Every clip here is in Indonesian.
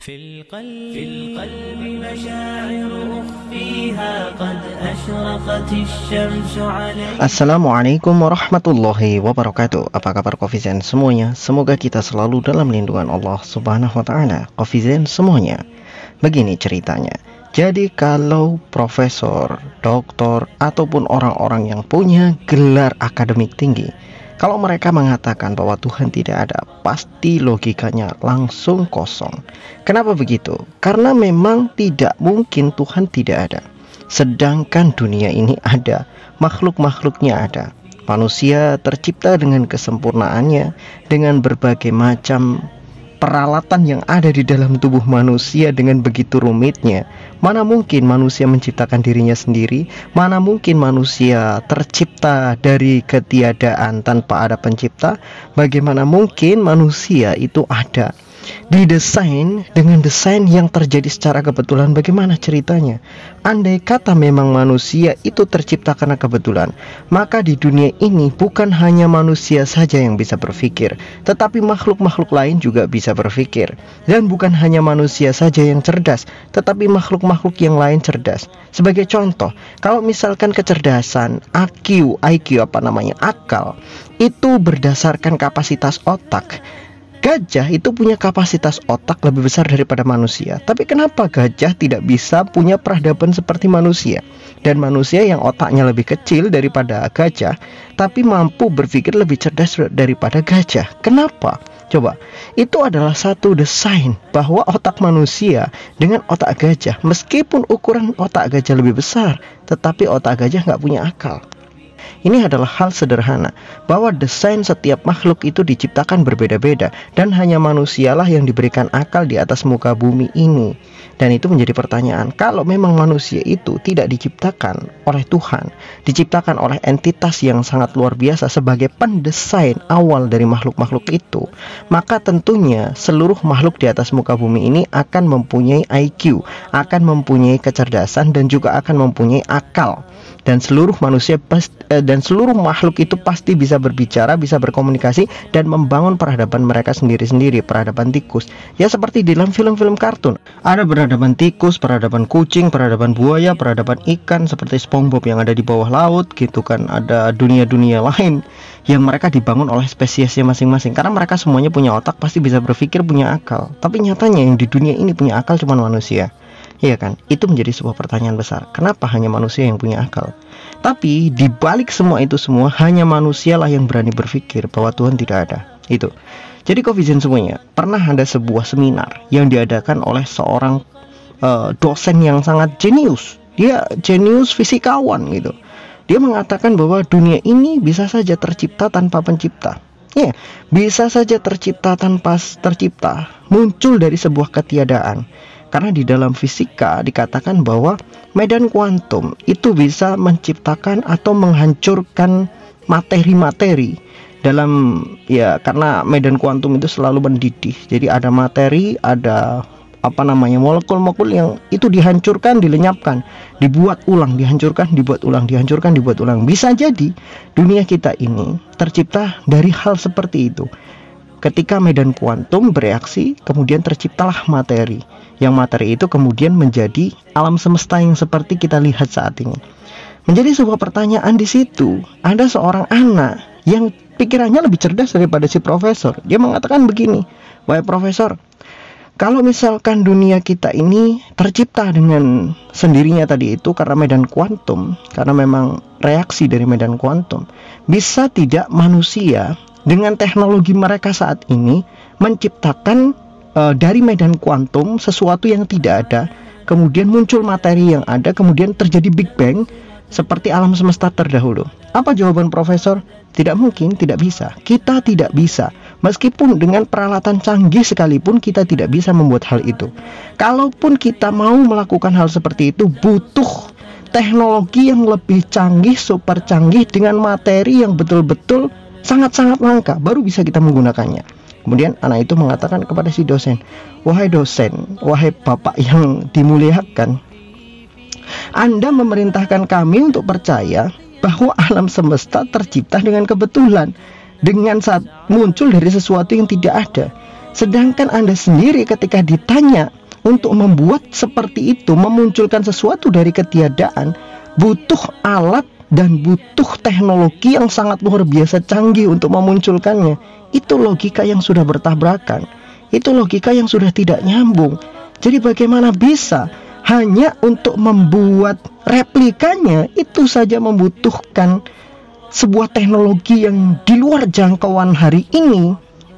في القلب في القلب مشاعر فيها قد أشرقت الشمس عليكم Assalamualaikum warahmatullahi wabarakatuh Apa kabar Kofizen semuanya? Semoga kita selalu dalam lindungan Allah subhanahu wa ta'ala Kofizen semuanya Begini ceritanya jadi kalau profesor, doktor, ataupun orang-orang yang punya gelar akademik tinggi kalau mereka mengatakan bahwa Tuhan tidak ada, pasti logikanya langsung kosong. Kenapa begitu? Karena memang tidak mungkin Tuhan tidak ada. Sedangkan dunia ini ada, makhluk-makhluknya ada. Manusia tercipta dengan kesempurnaannya, dengan berbagai macam peralatan yang ada di dalam tubuh manusia dengan begitu rumitnya. Mana mungkin manusia menciptakan dirinya sendiri? Mana mungkin manusia tercipta dari ketiadaan tanpa ada pencipta? Bagaimana mungkin manusia itu ada? didesain dengan desain yang terjadi secara kebetulan bagaimana ceritanya andai kata memang manusia itu tercipta karena kebetulan maka di dunia ini bukan hanya manusia saja yang bisa berpikir tetapi makhluk-makhluk lain juga bisa berpikir dan bukan hanya manusia saja yang cerdas tetapi makhluk-makhluk yang lain cerdas sebagai contoh kalau misalkan kecerdasan IQ IQ apa namanya akal itu berdasarkan kapasitas otak Gajah itu punya kapasitas otak lebih besar daripada manusia. Tapi kenapa gajah tidak bisa punya peradaban seperti manusia? Dan manusia yang otaknya lebih kecil daripada gajah, tapi mampu berpikir lebih cerdas daripada gajah. Kenapa? Coba, itu adalah satu desain bahwa otak manusia dengan otak gajah, meskipun ukuran otak gajah lebih besar, tetapi otak gajah nggak punya akal. Ini adalah hal sederhana bahwa desain setiap makhluk itu diciptakan berbeda-beda dan hanya manusialah yang diberikan akal di atas muka bumi ini. Dan itu menjadi pertanyaan, kalau memang manusia itu tidak diciptakan oleh Tuhan, diciptakan oleh entitas yang sangat luar biasa sebagai pendesain awal dari makhluk-makhluk itu, maka tentunya seluruh makhluk di atas muka bumi ini akan mempunyai IQ, akan mempunyai kecerdasan dan juga akan mempunyai akal. Dan seluruh manusia pasti, eh, dan seluruh makhluk itu pasti bisa berbicara, bisa berkomunikasi dan membangun peradaban mereka sendiri-sendiri, peradaban tikus. Ya seperti di dalam film-film kartun. Ada peradaban tikus, peradaban kucing, peradaban buaya, peradaban ikan seperti SpongeBob yang ada di bawah laut gitu kan. Ada dunia-dunia lain yang mereka dibangun oleh spesiesnya masing-masing karena mereka semuanya punya otak pasti bisa berpikir punya akal tapi nyatanya yang di dunia ini punya akal cuma manusia Iya kan? Itu menjadi sebuah pertanyaan besar. Kenapa hanya manusia yang punya akal? Tapi di balik semua itu semua hanya manusialah yang berani berpikir bahwa Tuhan tidak ada. Itu. Jadi kovision semuanya, pernah ada sebuah seminar yang diadakan oleh seorang uh, dosen yang sangat jenius. Dia jenius fisikawan gitu. Dia mengatakan bahwa dunia ini bisa saja tercipta tanpa pencipta. Ya, yeah, bisa saja tercipta tanpa tercipta, muncul dari sebuah ketiadaan karena di dalam fisika dikatakan bahwa medan kuantum itu bisa menciptakan atau menghancurkan materi-materi dalam ya karena medan kuantum itu selalu mendidih. Jadi ada materi, ada apa namanya molekul-molekul yang itu dihancurkan, dilenyapkan, dibuat ulang, dihancurkan, dibuat ulang, dihancurkan, dibuat ulang. Bisa jadi dunia kita ini tercipta dari hal seperti itu. Ketika medan kuantum bereaksi, kemudian terciptalah materi yang materi itu kemudian menjadi alam semesta yang seperti kita lihat saat ini. Menjadi sebuah pertanyaan di situ, ada seorang anak yang pikirannya lebih cerdas daripada si profesor. Dia mengatakan begini, "Wahai profesor, kalau misalkan dunia kita ini tercipta dengan sendirinya tadi itu karena medan kuantum, karena memang reaksi dari medan kuantum, bisa tidak manusia dengan teknologi mereka saat ini menciptakan uh, dari medan kuantum sesuatu yang tidak ada kemudian muncul materi yang ada kemudian terjadi big bang seperti alam semesta terdahulu. Apa jawaban profesor? Tidak mungkin, tidak bisa. Kita tidak bisa. Meskipun dengan peralatan canggih sekalipun kita tidak bisa membuat hal itu. Kalaupun kita mau melakukan hal seperti itu butuh teknologi yang lebih canggih, super canggih dengan materi yang betul-betul sangat-sangat langka baru bisa kita menggunakannya. Kemudian anak itu mengatakan kepada si dosen, "Wahai dosen, wahai bapak yang dimuliakan, Anda memerintahkan kami untuk percaya bahwa alam semesta tercipta dengan kebetulan, dengan saat muncul dari sesuatu yang tidak ada. Sedangkan Anda sendiri ketika ditanya untuk membuat seperti itu, memunculkan sesuatu dari ketiadaan, butuh alat dan butuh teknologi yang sangat luar biasa canggih untuk memunculkannya. Itu logika yang sudah bertabrakan. Itu logika yang sudah tidak nyambung. Jadi bagaimana bisa hanya untuk membuat replikanya itu saja membutuhkan sebuah teknologi yang di luar jangkauan hari ini.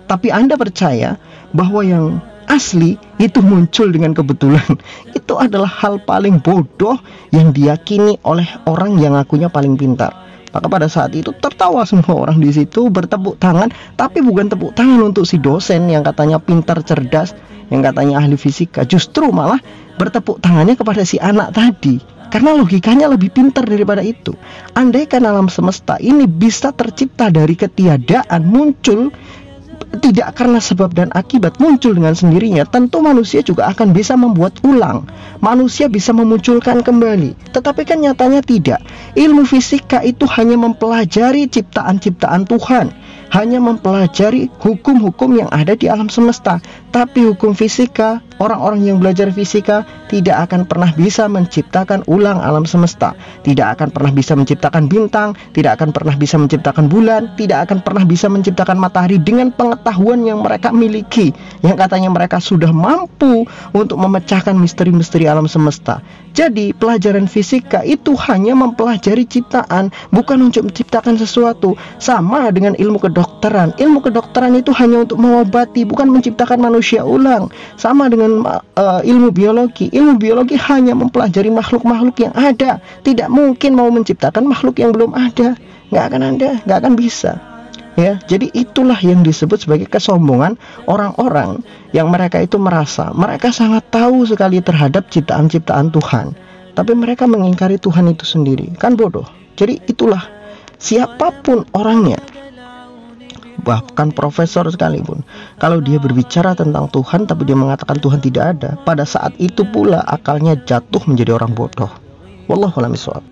Tapi Anda percaya bahwa yang asli itu muncul dengan kebetulan. Itu adalah hal paling bodoh yang diyakini oleh orang yang akunya paling pintar. Maka pada saat itu tertawa semua orang di situ bertepuk tangan, tapi bukan tepuk tangan untuk si dosen yang katanya pintar cerdas, yang katanya ahli fisika, justru malah bertepuk tangannya kepada si anak tadi. Karena logikanya lebih pintar daripada itu. Andaikan alam semesta ini bisa tercipta dari ketiadaan muncul tidak karena sebab dan akibat muncul dengan sendirinya, tentu manusia juga akan bisa membuat ulang. Manusia bisa memunculkan kembali, tetapi kan nyatanya tidak. Ilmu fisika itu hanya mempelajari ciptaan-ciptaan Tuhan hanya mempelajari hukum-hukum yang ada di alam semesta, tapi hukum fisika, orang-orang yang belajar fisika tidak akan pernah bisa menciptakan ulang alam semesta, tidak akan pernah bisa menciptakan bintang, tidak akan pernah bisa menciptakan bulan, tidak akan pernah bisa menciptakan matahari dengan pengetahuan yang mereka miliki, yang katanya mereka sudah mampu untuk memecahkan misteri-misteri alam semesta. Jadi, pelajaran fisika itu hanya mempelajari ciptaan, bukan untuk menciptakan sesuatu, sama dengan ilmu kedokteran kedokteran. Ilmu kedokteran itu hanya untuk mengobati, bukan menciptakan manusia ulang. Sama dengan uh, ilmu biologi. Ilmu biologi hanya mempelajari makhluk-makhluk yang ada. Tidak mungkin mau menciptakan makhluk yang belum ada. Nggak akan ada, nggak akan bisa. Ya, jadi itulah yang disebut sebagai kesombongan orang-orang yang mereka itu merasa mereka sangat tahu sekali terhadap ciptaan-ciptaan Tuhan, tapi mereka mengingkari Tuhan itu sendiri. Kan bodoh. Jadi itulah siapapun orangnya bahkan profesor sekalipun kalau dia berbicara tentang Tuhan tapi dia mengatakan Tuhan tidak ada pada saat itu pula akalnya jatuh menjadi orang bodoh wallahualamiswab